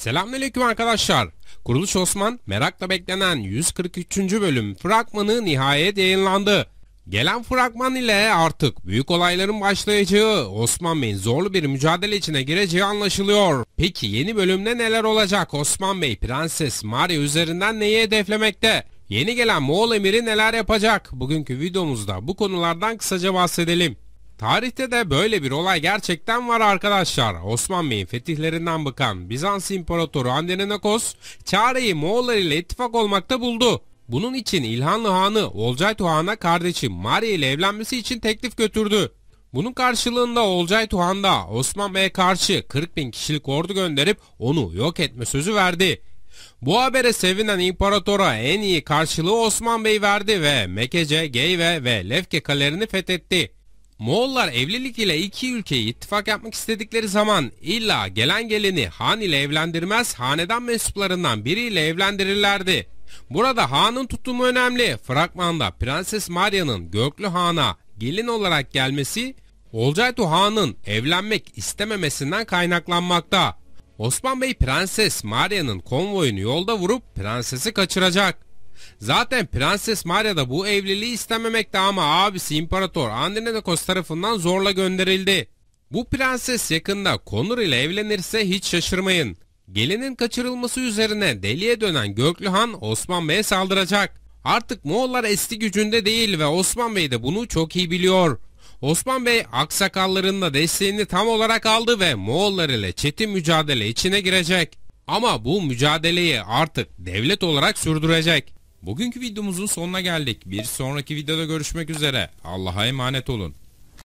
Selamünaleyküm arkadaşlar. Kuruluş Osman merakla beklenen 143. bölüm fragmanı nihayet yayınlandı. Gelen fragman ile artık büyük olayların başlayacağı, Osman Bey'in zorlu bir mücadele içine gireceği anlaşılıyor. Peki yeni bölümde neler olacak? Osman Bey Prenses Maria üzerinden neyi hedeflemekte? Yeni gelen Moğol emiri neler yapacak? Bugünkü videomuzda bu konulardan kısaca bahsedelim. Tarihte de böyle bir olay gerçekten var arkadaşlar. Osman Bey'in fetihlerinden bıkan Bizans İmparatoru Andronikos çareyi Moğollar ile ittifak olmakta buldu. Bunun için İlhanlı Han'ı Olcay Han'a kardeşi Maria ile evlenmesi için teklif götürdü. Bunun karşılığında Olcay Tuhan da Osman Bey'e karşı 40 bin kişilik ordu gönderip onu yok etme sözü verdi. Bu habere sevinen imparatora en iyi karşılığı Osman Bey verdi ve Mekece, Geyve ve Lefke kalelerini fethetti. Moğollar evlilik ile iki ülkeyi ittifak yapmak istedikleri zaman illa gelen geleni han ile evlendirmez hanedan mensuplarından biriyle evlendirirlerdi. Burada hanın tutumu önemli. Fragmanda Prenses Maria'nın Göklü Han'a gelin olarak gelmesi Olcaytu Han'ın evlenmek istememesinden kaynaklanmakta. Osman Bey Prenses Maria'nın konvoyunu yolda vurup prensesi kaçıracak. Zaten Prenses Maria da bu evliliği istememekte ama abisi İmparator Andronikos tarafından zorla gönderildi. Bu prenses yakında Konur ile evlenirse hiç şaşırmayın. Gelinin kaçırılması üzerine deliye dönen Göklü Han Osman Bey'e saldıracak. Artık Moğollar eski gücünde değil ve Osman Bey de bunu çok iyi biliyor. Osman Bey aksakalların da desteğini tam olarak aldı ve Moğollar ile çetin mücadele içine girecek. Ama bu mücadeleyi artık devlet olarak sürdürecek. Bugünkü videomuzun sonuna geldik. Bir sonraki videoda görüşmek üzere. Allah'a emanet olun.